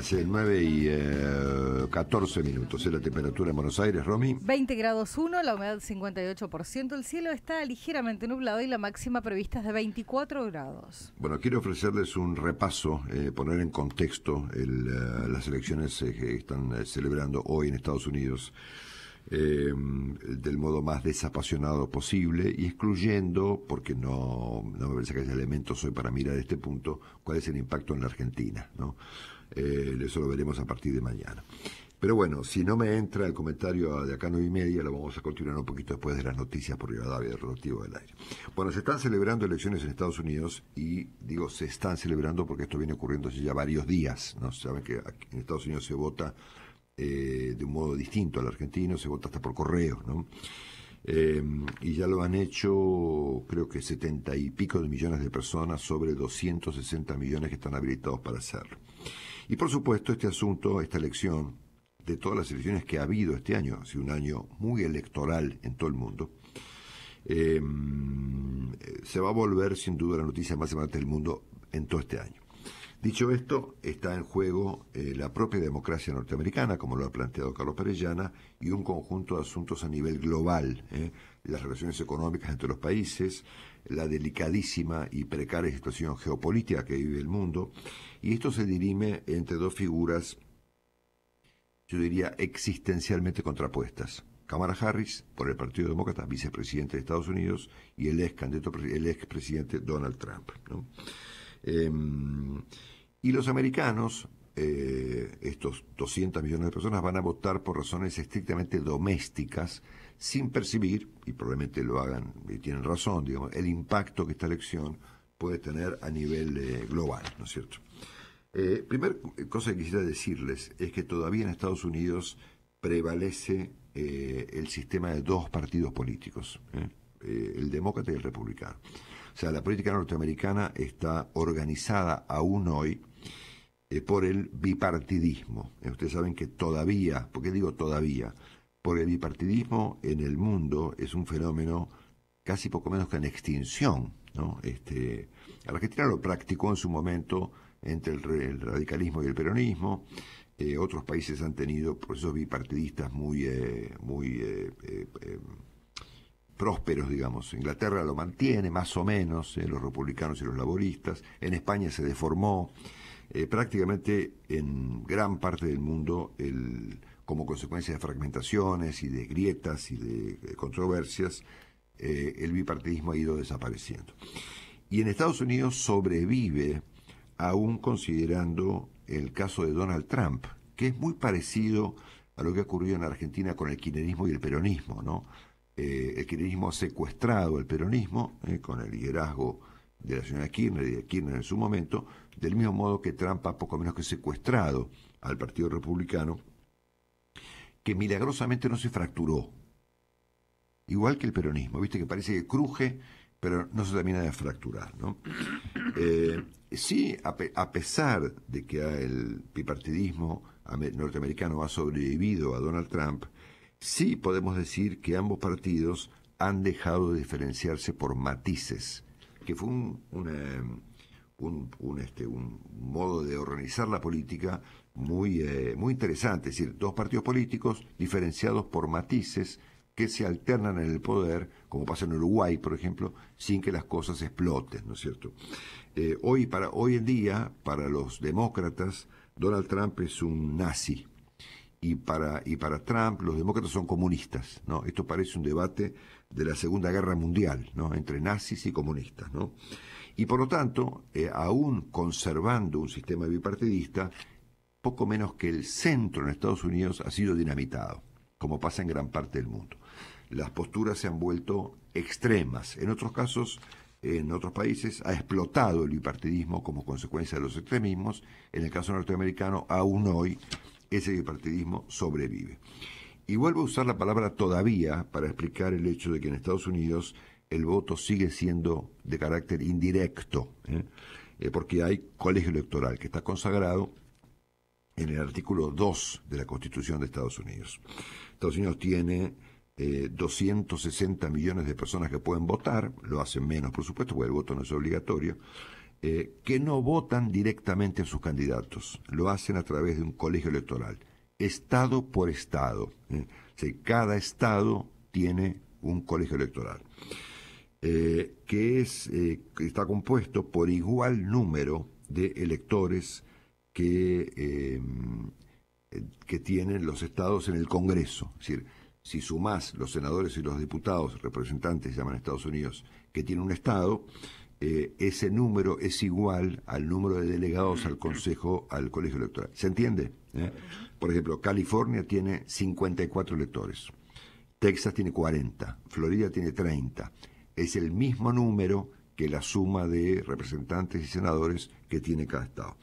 Hace 9 y 14 eh, minutos. ¿Es la temperatura en Buenos Aires, Romy? 20 grados 1, la humedad 58%. El cielo está ligeramente nublado y la máxima prevista es de 24 grados. Bueno, quiero ofrecerles un repaso, eh, poner en contexto eh, las elecciones que están celebrando hoy en Estados Unidos. del modo más desapasionado posible y excluyendo, porque no, no me parece que haya elementos hoy para mirar este punto, cuál es el impacto en la Argentina. ¿no? Eh, eso lo veremos a partir de mañana. Pero bueno, si no me entra el comentario de acá nueve y media, lo vamos a continuar un poquito después de las noticias por Rivadavia, relativo del aire. Bueno, se están celebrando elecciones en Estados Unidos y digo se están celebrando porque esto viene ocurriendo hace ya varios días. ¿no? Saben que en Estados Unidos se vota eh, de un modo distinto al argentino, se vota hasta por correo, ¿no? Eh, y ya lo han hecho creo que setenta y pico de millones de personas sobre 260 millones que están habilitados para hacerlo. Y por supuesto, este asunto, esta elección, de todas las elecciones que ha habido este año, ha sido un año muy electoral en todo el mundo, eh, se va a volver sin duda la noticia más importante del mundo en todo este año. Dicho esto, está en juego eh, la propia democracia norteamericana, como lo ha planteado Carlos Perellana, y un conjunto de asuntos a nivel global, eh, las relaciones económicas entre los países, la delicadísima y precaria situación geopolítica que vive el mundo, y esto se dirime entre dos figuras, yo diría, existencialmente contrapuestas. Kamala Harris, por el Partido Demócrata, vicepresidente de Estados Unidos, y el ex candidato, el ex presidente Donald Trump. Em, y los americanos, eh, estos 200 millones de personas, van a votar por razones estrictamente domésticas sin percibir, y probablemente lo hagan y tienen razón, digamos, el impacto que esta elección puede tener a nivel eh, global, ¿no es cierto? Eh, primera cosa que quisiera decirles es que todavía en Estados Unidos prevalece eh, el sistema de dos partidos políticos, el demócrata y el republicano. O sea, la política norteamericana está organizada aún hoy por el bipartidismo. ustedes saben que todavía, porque digo todavía, porque el bipartidismo en el mundo es un fenómeno casi poco menos que en extinción. ¿no? Este, Argentina lo practicó en su momento entre el, radicalismo y el peronismo. Eh, otros países han tenido procesos bipartidistas muy, eh, muy eh, prósperos, digamos. Inglaterra lo mantiene más o menos, los republicanos y los laboristas. En España se deformó. prácticamente en gran parte del mundo el, como consecuencia de fragmentaciones y de grietas y de controversias, eh, el bipartidismo ha ido desapareciendo. Y en Estados Unidos sobrevive aún considerando el caso de Donald Trump, que es muy parecido a lo que ha ocurrido en Argentina con el kirchnerismo y el peronismo, ¿no? Eh, el kirchnerismo ha secuestrado el peronismo eh, con el liderazgo de la señora Kirchner y de Kirchner en su momento, del mismo modo que Trump ha poco menos que secuestrado al Partido Republicano milagrosamente no se fracturó. Igual que el peronismo, viste que parece que cruje, pero no se termina de fracturar. ¿no? Eh, sí, a, pesar de que el bipartidismo norteamericano ha sobrevivido a Donald Trump, sí podemos decir que ambos partidos han dejado de diferenciarse por matices, que fue un, un, un, este, un modo de organizar la política muy, eh, muy interesante, es decir, dos partidos políticos diferenciados por matices que se alternan en el poder, como pasa en Uruguay, por ejemplo, sin que las cosas exploten, ¿no es cierto? Eh, hoy, para, hoy en día, para los demócratas, Donald Trump es un nazi. Y para, y para Trump, los demócratas son comunistas, ¿no? Esto parece un debate de la Segunda Guerra Mundial, ¿no? Entre nazis y comunistas, ¿no? Y por lo tanto, eh, aún conservando un sistema bipartidista, poco menos que el centro en Estados Unidos ha sido dinamitado, como pasa en gran parte del mundo. Las posturas se han vuelto extremas. En otros casos, en otros países, ha explotado el bipartidismo como consecuencia de los extremismos. En el caso norteamericano, aún hoy, ese bipartidismo sobrevive. Y vuelvo a usar la palabra todavía para explicar el hecho de que en Estados Unidos el voto sigue siendo de carácter indirecto, ¿eh? Eh, porque hay colegio electoral que está consagrado en el artículo 2 de la Constitución de Estados Unidos. Estados Unidos tiene 260 eh, millones de personas que pueden votar, lo hacen menos por supuesto, porque el voto no es obligatorio, eh, que no votan directamente a sus candidatos, lo hacen a través de un colegio electoral, estado por estado. Eh, cada estado tiene un colegio electoral. que está compuesto por igual número de electores Em, que, tienen los estados en el Congreso. Es decir, si sumás los senadores y los diputados, representantes, se llaman Estados Unidos, que tiene un estado, eh, ese número es igual al número de delegados al Consejo, al Colegio Electoral. ¿Se entiende? ¿Eh? Por ejemplo, California tiene 54 electores, Texas tiene 40, Florida tiene 30. Es el mismo número que la suma de representantes y senadores que tiene cada estado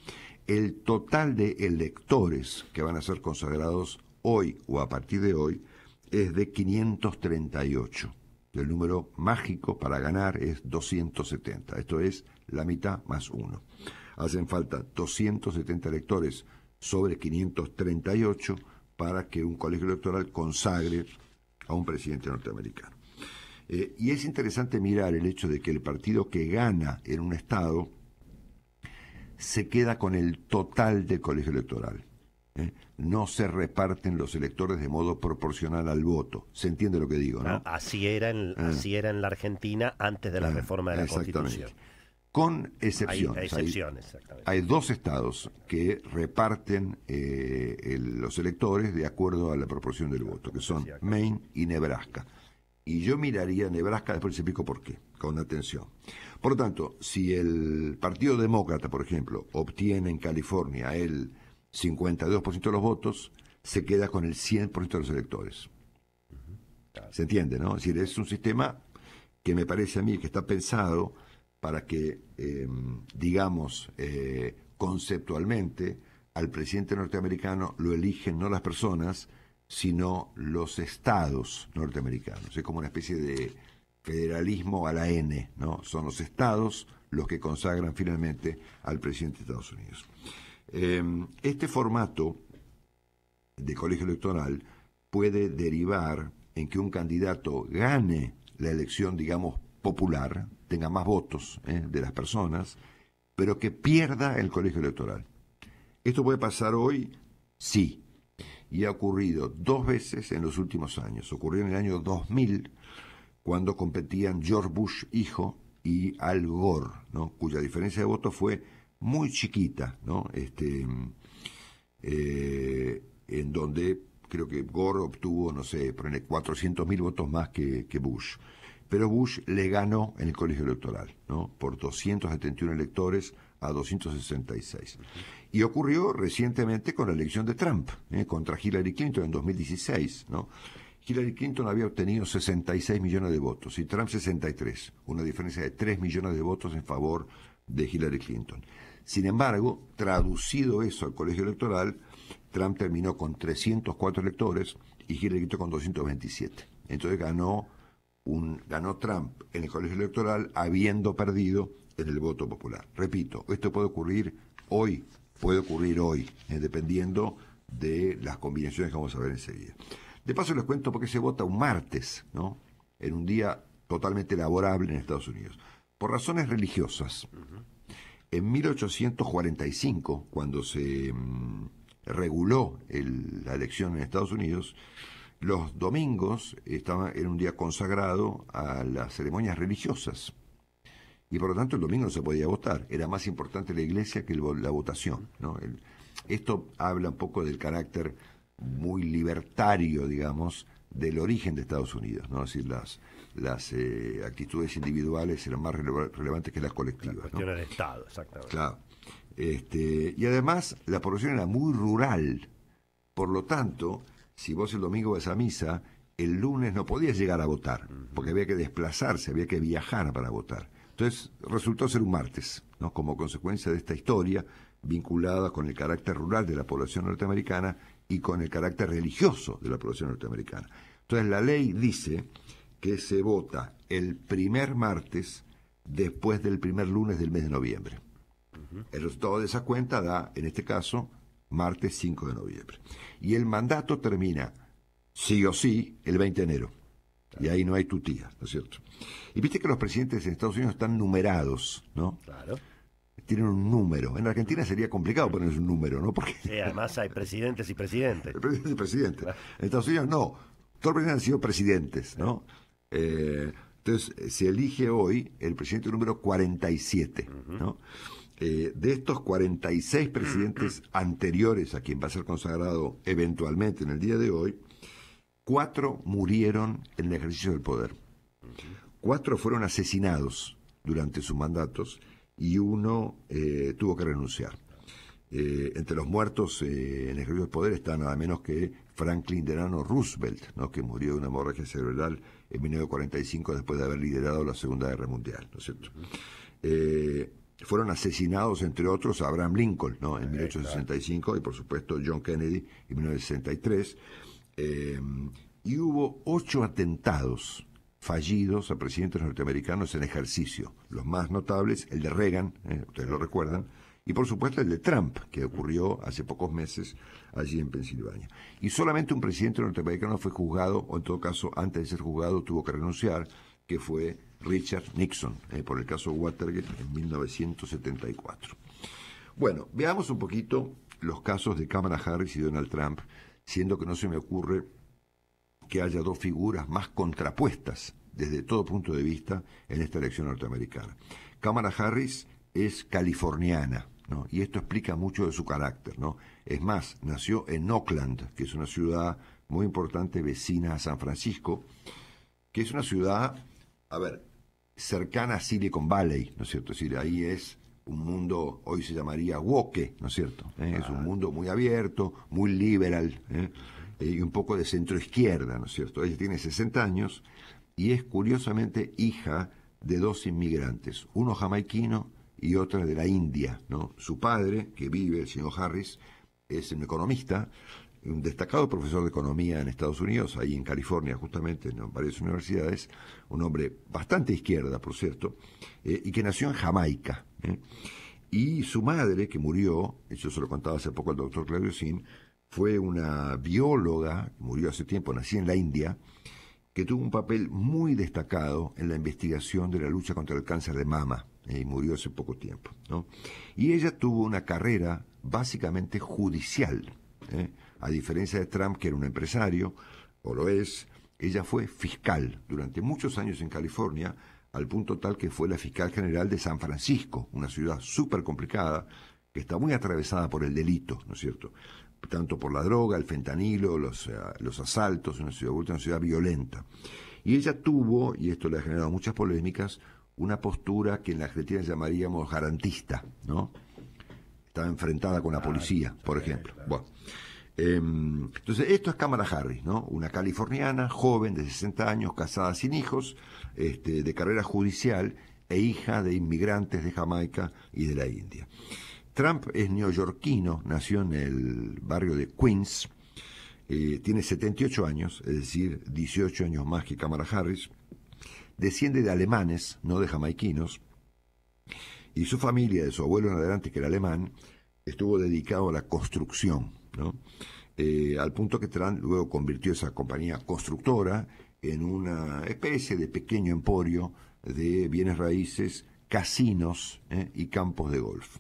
el total de electores que van a ser consagrados hoy o a partir de hoy es de 538. El número mágico para ganar es 270. Esto es la mitad más uno. Hacen falta 270 electores sobre 538 para que un colegio electoral consagre a un presidente norteamericano. Eh, y es interesante mirar el hecho de que el partido que gana en un estado se queda con el total del colegio electoral. ¿eh? no se reparten los electores de modo proporcional al voto. ¿Se entiende lo que digo? ¿no? Ah, así, era en, ah. así era en la Argentina antes de la ah, reforma de la Constitución. Con excepciones. Hay, dos estados que reparten eh, los electores de acuerdo a la proporción del voto, que son Maine y Nebraska. Y yo miraría Nebraska, después les explico por qué con atención. Por lo tanto, si el Partido Demócrata, por ejemplo, obtiene en California el 52% de los votos, se queda con el 100% de los electores. ¿Se entiende, no? Es decir, es un sistema que me parece a mí que está pensado para que, em, digamos, eh, conceptualmente, al presidente norteamericano lo eligen no las personas, sino los estados norteamericanos. Es como una especie de federalismo a la N, ¿no? Son los estados los que consagran finalmente al presidente de Estados Unidos. Em, este formato de colegio electoral puede derivar en que un candidato gane la elección, digamos, popular, tenga más votos ¿eh? de las personas, pero que pierda el colegio electoral. ¿Esto puede pasar hoy? Sí. Y ha ocurrido dos veces en los últimos años. Ocurrió en el año 2000 cuando competían George Bush hijo y Al Gore, ¿no? cuya diferencia de votos fue muy chiquita, ¿no? este, eh, en donde creo que Gore obtuvo, no sé, 400.000 votos más que, Bush. Pero Bush le ganó en el colegio electoral, ¿no? Por 271 electores a 266. Y ocurrió recientemente con la elección de Trump, ¿eh? contra Hillary Clinton en 2016, ¿no? Hillary Clinton había obtenido 66 millones de votos y Trump 63, una diferencia de 3 millones de votos en favor de Hillary Clinton. Sin embargo, traducido eso al colegio electoral, Trump terminó con 304 electores y Hillary Clinton con 227. Entonces ganó, un, ganó Trump en el colegio electoral habiendo perdido en el voto popular. Repito, esto puede ocurrir hoy, puede ocurrir hoy, eh, dependiendo de las combinaciones que vamos a ver enseguida. De paso les cuento por qué se vota un martes, ¿no? En un día totalmente laborable en Estados Unidos. Por razones religiosas. En 1845, cuando se mm, reguló la elección en Estados Unidos, los domingos estaban en un día consagrado a las ceremonias religiosas. Y por lo tanto el domingo no se podía votar. Era más importante la iglesia que la votación. esto habla un poco del carácter muy libertario, digamos, del origen de Estados Unidos, ¿no? decir, las, las eh, actitudes individuales eran más relevantes que las colectivas. La cuestión Estado, exactamente. Claro. Este, y además, la población era muy rural. Por lo tanto, si vos el domingo vas a misa, el lunes no podías llegar a votar, porque había que desplazarse, había que viajar para votar. Entonces, resultó ser un martes, ¿no? Como consecuencia de esta historia vinculada con el carácter rural de la población norteamericana y con el carácter religioso de la población norteamericana. Entonces la ley dice que se vota el primer martes después del primer lunes del mes de noviembre. El resultado de esa cuenta da, en este caso, martes 5 de noviembre. Y el mandato termina, sí o sí, el 20 de enero. Y ahí no hay tutía, ¿no es cierto? Y viste que los presidentes de Estados Unidos están numerados, ¿no? Claro tienen un número. En Argentina sería complicado poner un número, ¿no? Porque... además hay presidentes y presidentes. Presidentes presidente y presidentes. En Estados Unidos no. Todos los presidentes han sido presidentes, ¿no? Eh, entonces se elige hoy el presidente número 47, ¿no? Eh, de estos 46 presidentes anteriores a quien va a ser consagrado eventualmente en el día de hoy, cuatro murieron en el ejercicio del poder. Cuatro fueron asesinados durante sus mandatos y uno eh, tuvo que renunciar. Eh, entre los muertos eh, en el del poder está nada menos que Franklin Delano Roosevelt, ¿no? que murió de una hemorragia cerebral en 1945 después de haber liderado la Segunda Guerra Mundial. ¿no es cierto? fueron asesinados, entre otros, Abraham Lincoln ¿no? en 1865 y, por supuesto, John Kennedy en 1963. y hubo ocho atentados fallidos a presidentes norteamericanos en ejercicio. Los más notables, el de Reagan, eh, ustedes lo recuerdan, y por supuesto el de Trump, que ocurrió hace pocos meses allí en Pensilvania. Y solamente un presidente norteamericano fue juzgado, o en todo caso, antes de ser juzgado, tuvo que renunciar, que fue Richard Nixon, eh, por el caso Watergate en 1974. Bueno, veamos un poquito los casos de Kamala Harris y Donald Trump, siendo que no se me ocurre que haya dos figuras más contrapuestas desde todo punto de vista en esta elección norteamericana. Cámara Harris es californiana, ¿no? y esto explica mucho de su carácter. ¿no? Es más, nació en Oakland, que es una ciudad muy importante vecina a San Francisco, que es una ciudad, a ver, cercana a Silicon Valley, ¿no es cierto? Es decir, ahí es un mundo, hoy se llamaría woke, ¿no es cierto? ¿Eh? Es un mundo muy abierto, muy liberal. ¿eh? Eh, y un poco de centro izquierda, ¿no es cierto? Ella tiene 60 años y es curiosamente hija de dos inmigrantes, uno jamaiquino y otra de la India, ¿no? Su padre, que vive, el señor Harris, es un economista, un destacado profesor de economía en Estados Unidos, ahí en California justamente, en varias universidades, un hombre bastante izquierda, por cierto, eh, y que nació en Jamaica. ¿eh? Y su madre, que murió, eso se lo contaba hace poco el doctor Claudio Sin, fue una bióloga, murió hace tiempo, nació en la India, que tuvo un papel muy destacado en la investigación de la lucha contra el cáncer de mama y murió hace poco tiempo. Y ella tuvo una carrera básicamente judicial. ¿eh? A diferencia de Trump, que era un empresario, o lo es, ella fue fiscal durante muchos años en California, al punto tal que fue la fiscal general de San Francisco, una ciudad súper complicada, que está muy atravesada por el delito, ¿no es cierto? tanto por la droga, el fentanilo, los, eh, los asaltos, una ciudad, una ciudad violenta. Y ella tuvo, y esto le ha generado muchas polémicas, una postura que en la Argentina llamaríamos garantista, ¿no? Estaba enfrentada con la policía, por ejemplo. Bueno. Em, entonces, esto es Cámara Harris, ¿no? Una californiana, joven, de 60 años, casada sin hijos, este, de carrera judicial e hija de inmigrantes de Jamaica y de la India. Trump es neoyorquino, nació en el barrio de Queens, eh, tiene 78 años, es decir, 18 años más que Kamala Harris, desciende de alemanes, no de jamaiquinos, y su familia, de su abuelo en adelante, que era alemán, estuvo dedicado a la construcción, eh, al punto que Trump luego convirtió esa compañía constructora en una especie de pequeño emporio de bienes raíces, casinos ¿eh? y campos de golf.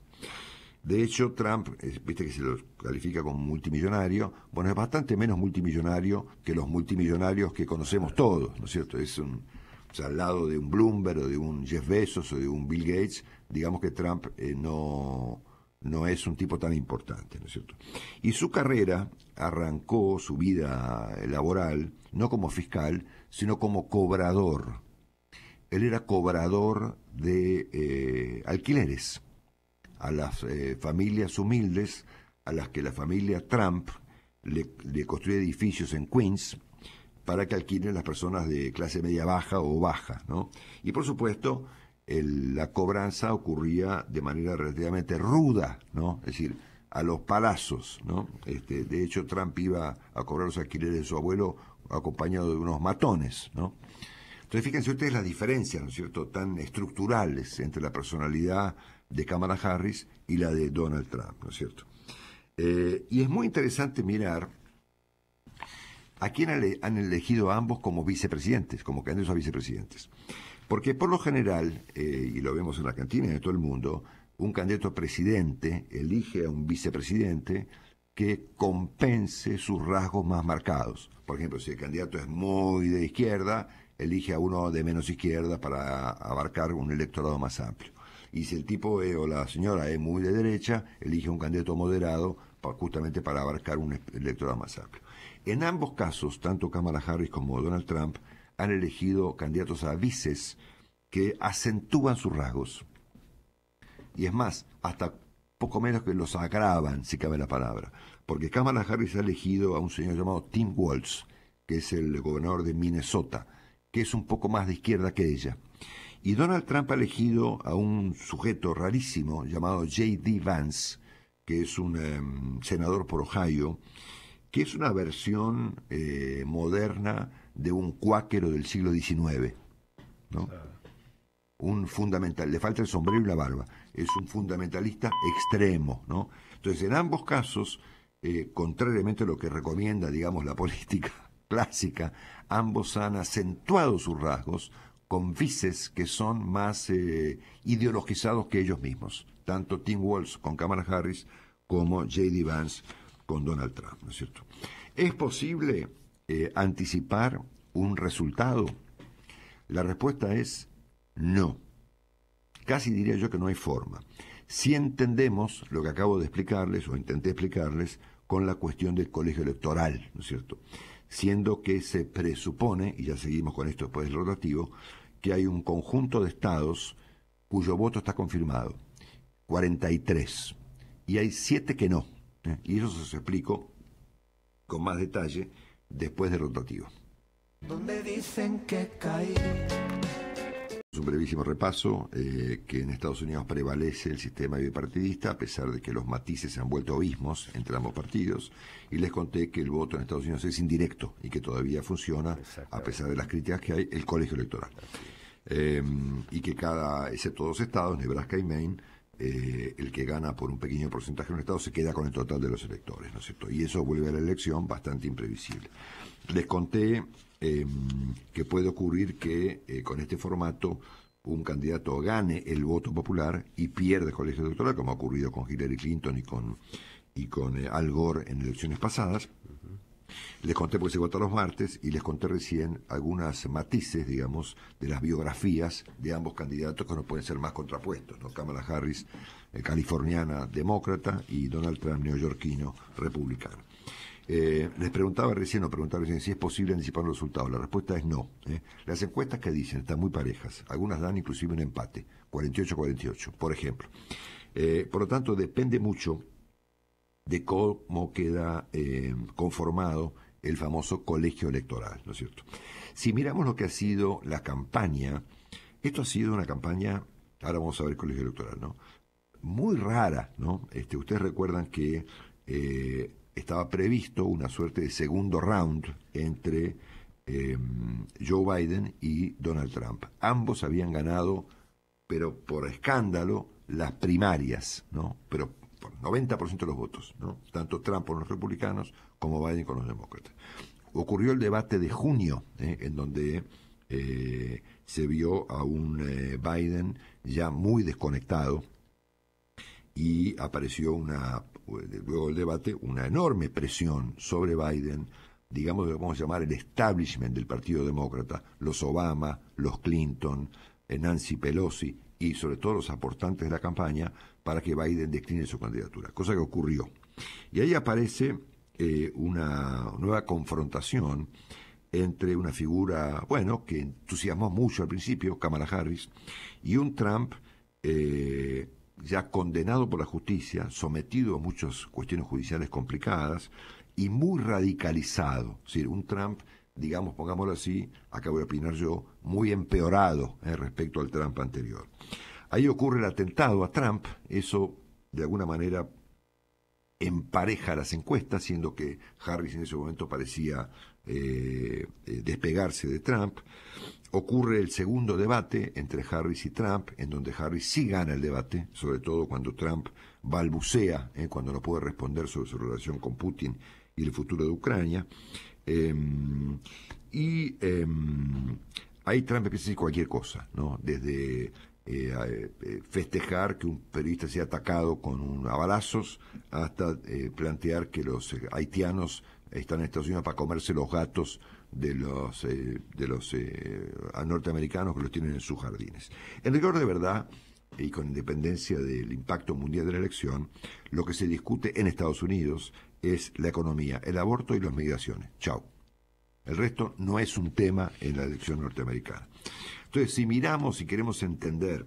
De hecho, Trump, eh, viste que se lo califica como multimillonario, bueno, es bastante menos multimillonario que los multimillonarios que conocemos todos, ¿no es cierto? Es un, o sea, al lado de un Bloomberg o de un Jeff Bezos o de un Bill Gates, digamos que Trump eh, no, es un tipo tan importante, ¿no es cierto? Y su carrera arrancó su vida laboral no como fiscal, sino como cobrador. Él era cobrador de eh, alquileres a las eh, familias humildes a las que la familia Trump le, construye edificios en Queens para que alquilen las personas de clase media baja o baja, Y por supuesto, la cobranza ocurría de manera relativamente ruda, ¿no? Es decir, a los palazos, ¿no? Este, de hecho, Trump iba a cobrar los alquileres de su abuelo acompañado de unos matones, ¿no? Entonces, fíjense ustedes las diferencias, ¿no es cierto?, tan estructurales entre la personalidad de Kamala Harris y la de Donald Trump, ¿no es cierto? Eh, y es muy interesante mirar a quién han elegido ambos como vicepresidentes, como candidatos a vicepresidentes. Porque por lo general, eh, y lo vemos en la cantina y en todo el mundo, un candidato presidente elige a un vicepresidente que compense sus rasgos más marcados. Por ejemplo, si el candidato es muy de izquierda, elige a uno de menos izquierda para abarcar un electorado más amplio. Y si el tipo eh, o la señora es muy de derecha, elige un candidato moderado justamente para abarcar un electorado más amplio. En ambos casos, tanto Kamala Harris como Donald Trump han elegido candidatos a vices que acentúan sus rasgos. Y es más, hasta poco menos que los agravan, si cabe la palabra. Porque Kamala Harris ha elegido a un señor llamado Tim Walz, que es el gobernador de Minnesota, que es un poco más de izquierda que ella. Y Donald Trump ha elegido a un sujeto rarísimo llamado J.D. Vance, que es un em, senador por Ohio, que es una versión eh, moderna de un cuáquero del siglo XIX. ¿no? Un fundamental, le falta el sombrero y la barba, es un fundamentalista extremo. ¿no? Entonces, en ambos casos, eh, contrariamente a lo que recomienda, digamos, la política clásica, ambos han acentuado sus rasgos con vices que son más eh, ideologizados que ellos mismos, tanto Tim Walz con Kamala Harris como J.D. Vance con Donald Trump, ¿no es cierto? ¿Es posible eh, anticipar un resultado? La respuesta es no. Casi diría yo que no hay forma. Si entendemos lo que acabo de explicarles o intenté explicarles con la cuestión del colegio electoral, ¿no es cierto? siendo que se presupone, y ya seguimos con esto después del rotativo, que hay un conjunto de estados cuyo voto está confirmado, 43, y hay 7 que no. ¿eh? Y eso se explico con más detalle después del rotativo. dicen que un brevísimo repaso, eh, que en Estados Unidos prevalece el sistema bipartidista, a pesar de que los matices se han vuelto abismos entre ambos partidos, y les conté que el voto en Estados Unidos es indirecto y que todavía funciona, a pesar de las críticas que hay, el colegio electoral. Eh, y que cada, excepto dos estados, Nebraska y Maine, eh, el que gana por un pequeño porcentaje en un estado se queda con el total de los electores, ¿no es cierto? Y eso vuelve a la elección bastante imprevisible. Les conté Em, que puede ocurrir que eh, con este formato un candidato gane el voto popular y pierde el colegio electoral, como ha ocurrido con Hillary Clinton y con, y con eh, Al Gore en elecciones pasadas. Les conté porque se vota los martes y les conté recién algunas matices, digamos, de las biografías de ambos candidatos que no pueden ser más contrapuestos, ¿no? Kamala Harris, eh, californiana demócrata, y Donald Trump, neoyorquino republicano. Eh, les preguntaba recién, o preguntaba si es posible anticipar los resultados. La respuesta es no. ¿eh? Las encuestas que dicen están muy parejas. Algunas dan inclusive un empate, 48-48, por ejemplo. Eh, por lo tanto, depende mucho de cómo queda conformado el famoso colegio electoral, ¿no es cierto? Si miramos lo que ha sido la campaña, esto ha sido una campaña, ahora vamos a ver colegio electoral, ¿no? Muy rara, ¿no? Este, ustedes recuerdan que estaba previsto una suerte de segundo round entre em, Joe Biden y Donald Trump. Ambos habían ganado, pero por escándalo, las primarias, ¿no? Pero por 90% de los votos, ¿no? Tanto Trump con los republicanos como Biden con los demócratas. Ocurrió el debate de junio, ¿eh? en donde eh, se vio a un eh, Biden ya muy desconectado y apareció una pues, luego del debate, una enorme presión sobre Biden, digamos lo que vamos a llamar el establishment del Partido Demócrata, los Obama, los Clinton, eh, Nancy Pelosi y sobre todo los aportantes de la campaña para que Biden decline su candidatura, cosa que ocurrió. Y ahí aparece eh, una nueva confrontación entre una figura, bueno, que entusiasmó mucho al principio, Kamala Harris, y un Trump eh, ya condenado por la justicia, sometido a muchas cuestiones judiciales complicadas y muy radicalizado. Es decir, un Trump, digamos, pongámoslo así, acabo de opinar yo, muy empeorado en eh, respecto al Trump anterior. Ahí ocurre el atentado a Trump, eso de alguna manera empareja las encuestas, siendo que Harris en ese momento parecía eh, eh, despegarse de Trump ocurre el segundo debate entre Harris y Trump, en donde Harris sí gana el debate, sobre todo cuando Trump balbucea, eh, cuando no puede responder sobre su relación con Putin y el futuro de Ucrania. Em, y em, ahí Trump empieza a decir cualquier cosa, ¿no? Desde eh, eh, festejar que un periodista sea atacado con un, balazos hasta plantear que los haitianos están en Estados Unidos para comerse los gatos de los, eh, de los eh, norteamericanos que los tienen en sus jardines. En rigor de verdad, y con independencia del impacto mundial de la elección, lo que se discute en Estados Unidos es la economía, el aborto y las migraciones. Chau. El resto no es un tema en la elección norteamericana. Entonces, si miramos y queremos entender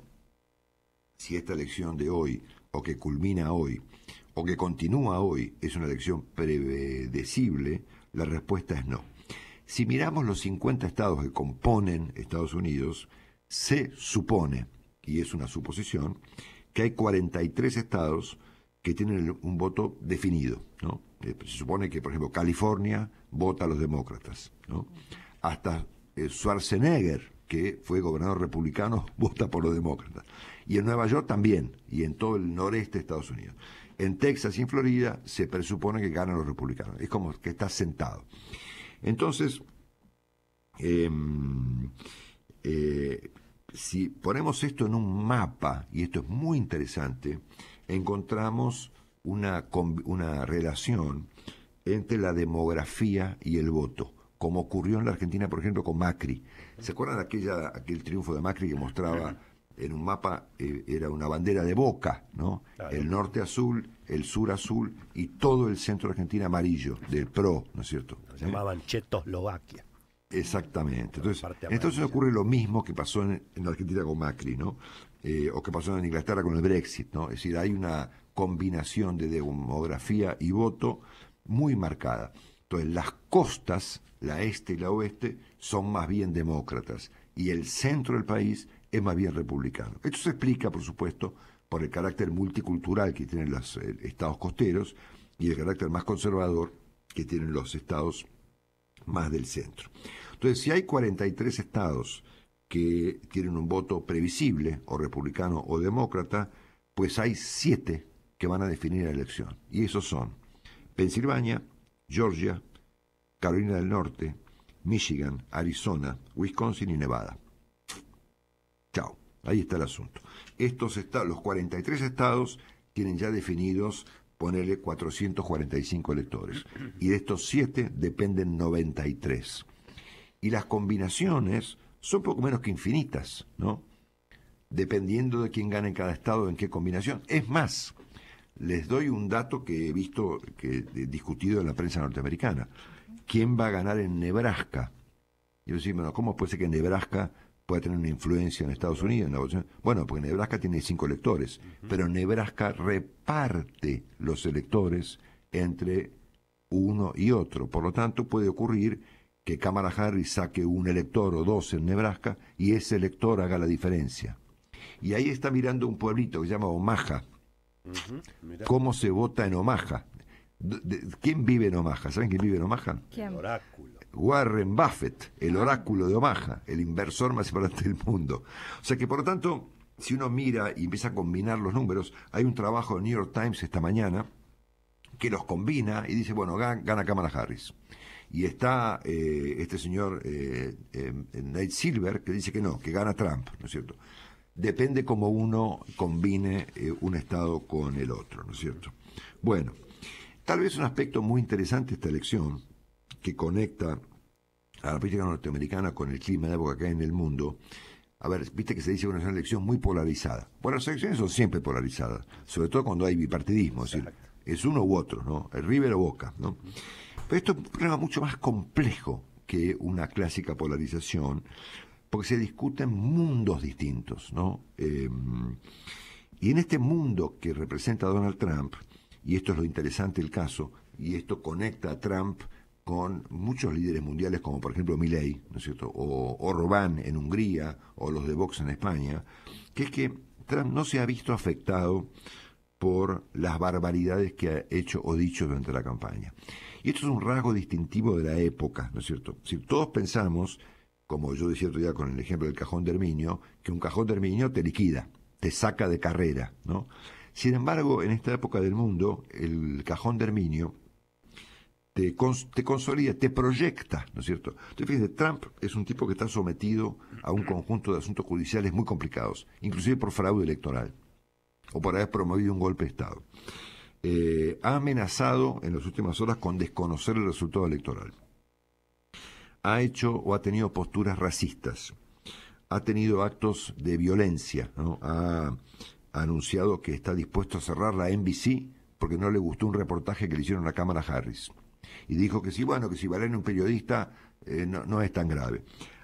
si esta elección de hoy, o que culmina hoy, o que continúa hoy, es una elección predecible, la respuesta es no. Si miramos los 50 estados que componen Estados Unidos, se supone, y es una suposición, que hay 43 estados que tienen un voto definido. Eh, se supone que, por ejemplo, California vota a los demócratas. Hasta eh, Schwarzenegger, que fue gobernador republicano, vota por los demócratas. Y en Nueva York también, y en todo el noreste de Estados Unidos. En Texas y en Florida se presupone que ganan los republicanos. Es como que está sentado. Entonces, em, eh, si ponemos esto en un mapa, y esto es muy interesante, encontramos una, relación entre la demografía y el voto, como ocurrió en la Argentina, por ejemplo, con Macri. ¿Se acuerdan de aquella, aquel triunfo de Macri que mostraba en un mapa eh, era una bandera de boca, ¿no? El norte azul, el sur azul y todo el centro de Argentina amarillo, del PRO, ¿no es cierto? Se llamaban Chetoslovaquia. Exactamente. Entonces, ocurre lo mismo que pasó en, Argentina con Macri, ¿no? Eh, o que pasó en Inglaterra con el Brexit, ¿no? Es decir, hay una combinación de demografía y voto muy marcada. Entonces, las costas, la este y la oeste, son más bien demócratas. Y el centro del país es más bien republicano. Esto se explica, por supuesto, por el carácter multicultural que tienen los eh, estados costeros y el carácter más conservador que tienen los estados más del centro. Entonces, si hay 43 estados que tienen un voto previsible, o republicano o demócrata, pues hay siete que van a definir la elección. Y esos son Pensilvania, Georgia, Carolina del Norte, Michigan, Arizona, Wisconsin y Nevada. Chao. Ahí está el asunto. Estos estados, los 43 estados, tienen ya definidos ponerle 445 electores. Y de estos 7 dependen 93. Y las combinaciones son poco menos que infinitas, ¿no? Dependiendo de quién gane en cada estado, en qué combinación. Es más, les doy un dato que he visto, que discutido en la prensa norteamericana. ¿Quién va a ganar en Nebraska? Yo decía, bueno, ¿cómo puede ser que en Nebraska puede tener una influencia en Estados Unidos Bueno, porque Nebraska tiene cinco electores, pero Nebraska reparte los electores entre uno y otro. Por lo tanto, puede ocurrir que Kamala Harris saque un elector o dos en Nebraska y ese elector haga la diferencia. Y ahí está mirando un pueblito que se llama Omaha. ¿Cómo se vota en Omaha? ¿Quién vive en Omaha? ¿Saben quién vive en Omaha? saben quién vive en omaha oráculo. Warren Buffett, el oráculo de Omaha, el inversor más importante del mundo. O sea que, por lo tanto, si uno mira y empieza a combinar los números, hay un trabajo de New York Times esta mañana que los combina y dice, bueno, gana, Kamala Harris. Y está eh, este señor eh, em, em, Nate Silver que dice que no, que gana Trump, ¿no es cierto? Depende cómo uno combine eh, un estado con el otro, ¿no es cierto? Bueno, tal vez un aspecto muy interesante de esta elección que conecta a la política norteamericana con el clima de época que hay en el mundo, a ver, viste que se dice que es una elección muy polarizada. Bueno, las elecciones son siempre polarizadas, sobre todo cuando hay bipartidismo, es, decir, es uno u otro, ¿no? El River o Boca, ¿no? Pero esto es un problema mucho más complejo que una clásica polarización, porque se discuten mundos distintos, ¿no? Em, y en este mundo que representa Donald Trump, y esto es lo interesante del caso, y esto conecta a Trump muchos líderes mundiales, como por ejemplo Milley, ¿no es cierto? O Orbán en Hungría, o los de Vox en España, que es que Trump no se ha visto afectado por las barbaridades que ha hecho o dicho durante la campaña. Y esto es un rasgo distintivo de la época, ¿no es cierto? Si todos pensamos, como yo decía otro con el ejemplo del cajón de Herminio, que un cajón de Herminio te liquida, te saca de carrera, ¿no? Sin embargo, en esta época del mundo, el cajón de Herminio te, consolida, te proyecta, ¿no es cierto? Entonces, Trump es un tipo que está sometido a un conjunto de asuntos judiciales muy complicados, inclusive por fraude electoral o por haber promovido un golpe de Estado. Eh, ha amenazado en las últimas horas con desconocer el resultado electoral. Ha hecho o ha tenido posturas racistas. Ha tenido actos de violencia. Ha anunciado que está dispuesto a cerrar la NBC porque no le gustó un reportaje que le hicieron a Cámara Harris y dijo que sí, bueno, que si Valen un periodista eh, no, es tan grave.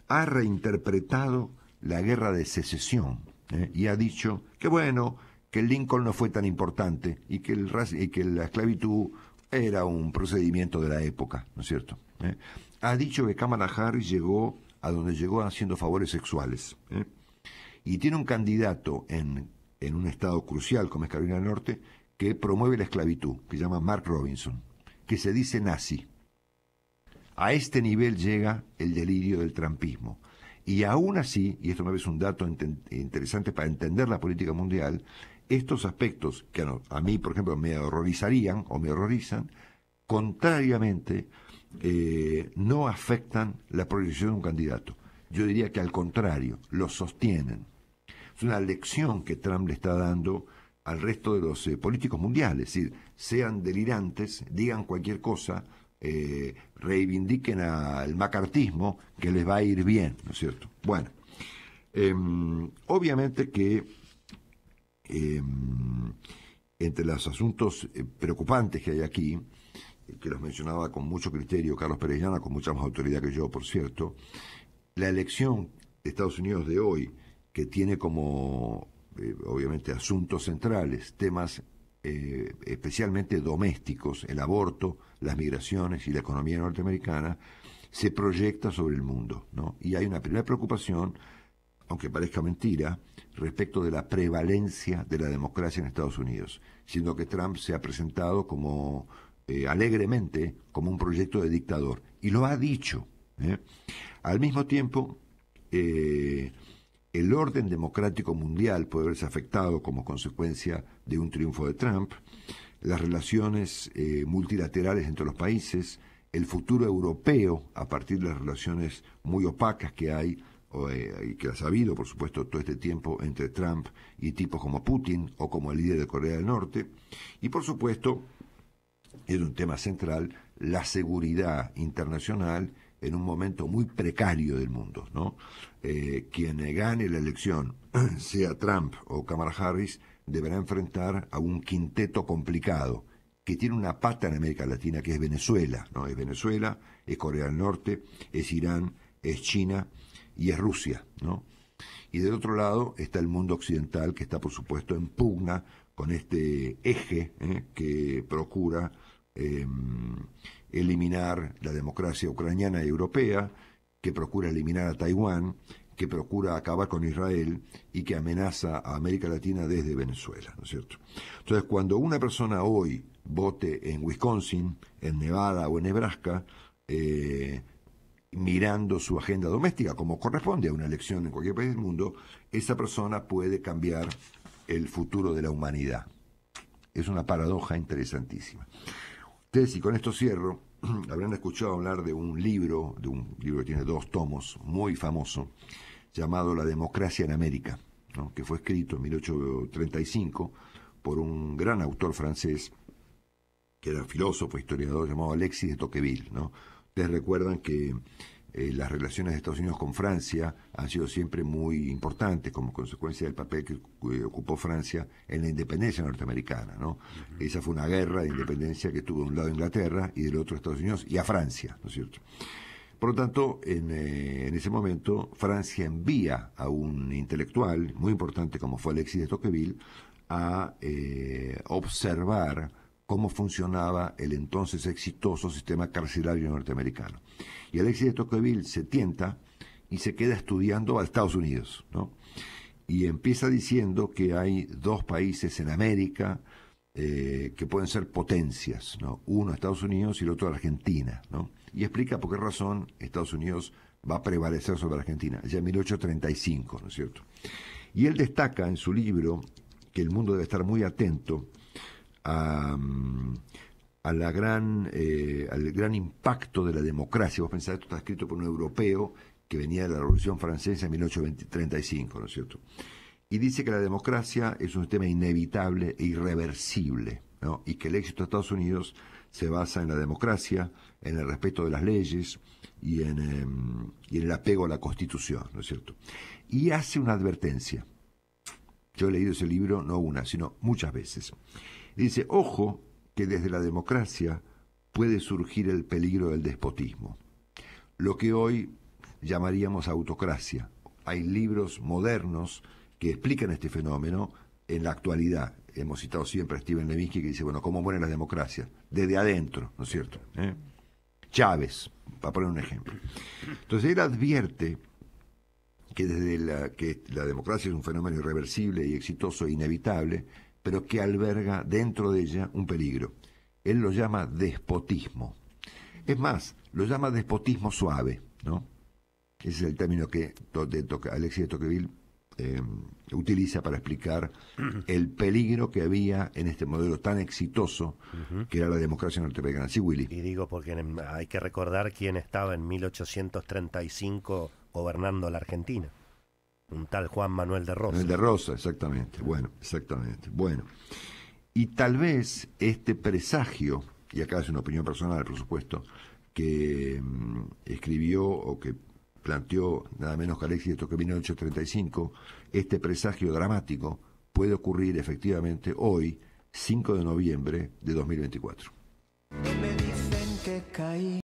Ha reinterpretado la guerra de secesión eh, y ha dicho que bueno, que Lincoln no fue tan importante y que, el, que la esclavitud era un procedimiento de la época, ¿no es cierto? Eh, ha dicho que Kamala Harris llegó a donde llegó haciendo favores sexuales. Y tiene un candidato en, en un estado crucial como es Carolina del Norte que promueve la esclavitud, que se llama Mark Robinson que se dice nazi. A este nivel llega el delirio del trampismo. Y aún así, y esto me parece un dato interesante para entender la política mundial, estos aspectos que a, mí, por ejemplo, me horrorizarían o me horrorizan, contrariamente, eh, no afectan la proyección de un candidato. Yo diría que al contrario, lo sostienen. Es una lección que Trump le está dando al resto de los eh, políticos mundiales, es decir, sean delirantes, digan cualquier cosa, eh, reivindiquen al macartismo, que les va a ir bien, ¿no es cierto? Bueno, em, obviamente que em, entre los asuntos eh, preocupantes que hay aquí, que los mencionaba con mucho criterio Carlos Perellana, con mucha más autoridad que yo, por cierto, la elección de Estados Unidos de hoy, que tiene como eh, obviamente, asuntos centrales, temas eh, especialmente domésticos, el aborto, las migraciones y la economía norteamericana, se proyecta sobre el mundo. ¿no? Y hay una primera preocupación, aunque parezca mentira, respecto de la prevalencia de la democracia en Estados Unidos, siendo que Trump se ha presentado como eh, alegremente como un proyecto de dictador. Y lo ha dicho. Al mismo tiempo, el orden democrático mundial puede haberse afectado como consecuencia de un triunfo de Trump, las relaciones eh, multilaterales entre los países, el futuro europeo a partir de las relaciones muy opacas que hay eh, y que ha habido, por supuesto, todo este tiempo entre Trump y tipos como Putin o como el líder de Corea del Norte. Y, por supuesto, es un tema central, la seguridad internacional en un momento muy precario del mundo, ¿no? Eh, quien gane la elección, sea Trump o Kamala Harris, deberá enfrentar a un quinteto complicado que tiene una pata en América Latina, que es Venezuela, ¿no? Es Venezuela, es Corea del Norte, es Irán, es China y es Rusia, ¿no? Y del otro lado está el mundo occidental, que está, por supuesto, en pugna con este eje ¿eh? que procura em, eliminar la democracia ucraniana y europea, que procura eliminar a Taiwán, que procura acabar con Israel y que amenaza a América Latina desde Venezuela, ¿no es cierto? Entonces, cuando una persona hoy vote en Wisconsin, en Nevada o en Nebraska, eh, mirando su agenda doméstica, como corresponde a una elección en cualquier país del mundo, esa persona puede cambiar el futuro de la humanidad. Es una paradoja interesantísima y con esto cierro, habrán escuchado hablar de un libro, de un libro que tiene dos tomos, muy famoso, llamado La democracia en América, que fue escrito en 1835 por un gran autor francés, que era filósofo, historiador, llamado Alexis de Tocqueville. ¿no? Ustedes recuerdan que eh, las relaciones de Estados Unidos con Francia han sido siempre muy importantes como consecuencia del papel que eh, ocupó Francia en la independencia norteamericana. ¿no? Esa fue una guerra de independencia que tuvo de un lado Inglaterra y del otro Estados Unidos y a Francia, ¿no es cierto? Por lo tanto, en, eh, en, ese momento, Francia envía a un intelectual muy importante como fue Alexis de Tocqueville a observar cómo funcionaba el entonces exitoso sistema carcelario norteamericano. Y Alexis de Tocqueville se tienta y se queda estudiando a Estados Unidos, ¿no? Y empieza diciendo que hay dos países en América eh, que pueden ser potencias, ¿no? Uno Estados Unidos y el otro Argentina, ¿no? Y explica por qué razón Estados Unidos va a prevalecer sobre Argentina, ya en 1835, ¿no es cierto? Y él destaca en su libro que el mundo debe estar muy atento a, la gran, eh, al gran impacto de la democracia. Vos pensás, esto está escrito por un europeo que venía de la Revolución Francesa en 1835, ¿no es cierto? Y dice que la democracia es un sistema inevitable e irreversible, ¿no? Y que el éxito de Estados Unidos se basa en la democracia, en el respeto de las leyes y en, em, y en el apego a la Constitución, ¿no es cierto? Y hace una advertencia. Yo he leído ese libro no una, sino muchas veces. Dice, ojo, que desde la democracia puede surgir el peligro del despotismo. Lo que hoy llamaríamos autocracia. Hay libros modernos que explican este fenómeno en la actualidad. Hemos citado siempre a Steven Levinsky que dice, bueno, ¿cómo mueren las democracias? Desde adentro, ¿no es cierto? ¿Eh? Chávez, para poner un ejemplo. Entonces él advierte que desde la, que la democracia es un fenómeno irreversible y exitoso e inevitable, pero que alberga dentro de ella un peligro. Él lo llama despotismo. Es más, lo llama despotismo suave, ¿no? Ese es el término que Alexis de Tocqueville eh, utiliza para explicar el peligro que había en este modelo tan exitoso que era la democracia norteamericana. Sí, Willy. Y digo porque hay que recordar quién estaba en 1835 gobernando la Argentina. Un tal Juan Manuel de Rosa. Manuel de Rosa, exactamente. Bueno, exactamente. Bueno. Y tal vez este presagio, y acá es una opinión personal, por supuesto, que mm, escribió o que planteó nada menos que Alexis de en 1835, este presagio dramático puede ocurrir efectivamente hoy, 5 de noviembre de 2024. Me dicen